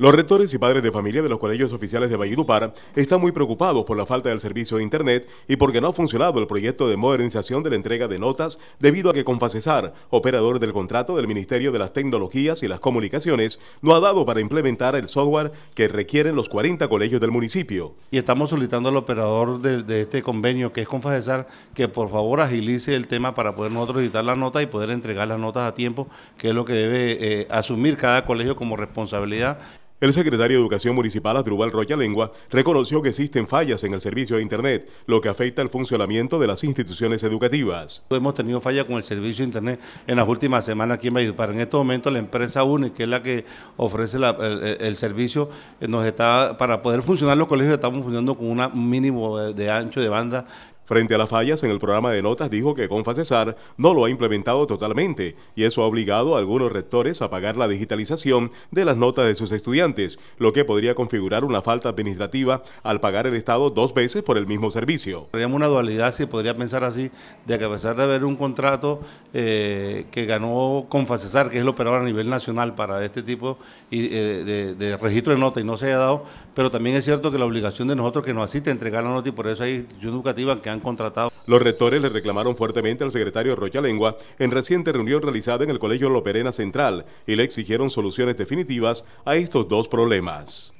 Los rectores y padres de familia de los colegios oficiales de Valledupar están muy preocupados por la falta del servicio de Internet y porque no ha funcionado el proyecto de modernización de la entrega de notas debido a que Confacesar, operador del contrato del Ministerio de las Tecnologías y las Comunicaciones, no ha dado para implementar el software que requieren los 40 colegios del municipio. Y estamos solicitando al operador de, este convenio, que es Confacesar, que por favor agilice el tema para poder nosotros editar las notas y poder entregar las notas a tiempo, que es lo que debe eh, asumir cada colegio como responsabilidad. El secretario de Educación Municipal, Adrubal Roya Lengua, reconoció que existen fallas en el servicio de Internet, lo que afecta al funcionamiento de las instituciones educativas. Hemos tenido fallas con el servicio de Internet en las últimas semanas aquí en Para En este momento la empresa Unic que es la que ofrece el, servicio, eh, nos está, para poder funcionar los colegios estamos funcionando con un mínimo de ancho de banda Frente a las fallas en el programa de notas dijo que Confacesar no lo ha implementado totalmente y eso ha obligado a algunos rectores a pagar la digitalización de las notas de sus estudiantes, lo que podría configurar una falta administrativa al pagar el Estado dos veces por el mismo servicio. Tenemos una dualidad, si podría pensar así, de que a pesar de haber un contrato eh, que ganó Confacesar, que es el operador a nivel nacional para este tipo eh, de, registro de notas y no se haya dado, pero también es cierto que la obligación de nosotros que nos asiste a entregar la nota y por eso hay instituciones educativa que han los rectores le reclamaron fuertemente al secretario Rocha Lengua en reciente reunión realizada en el Colegio Loperena Central y le exigieron soluciones definitivas a estos dos problemas.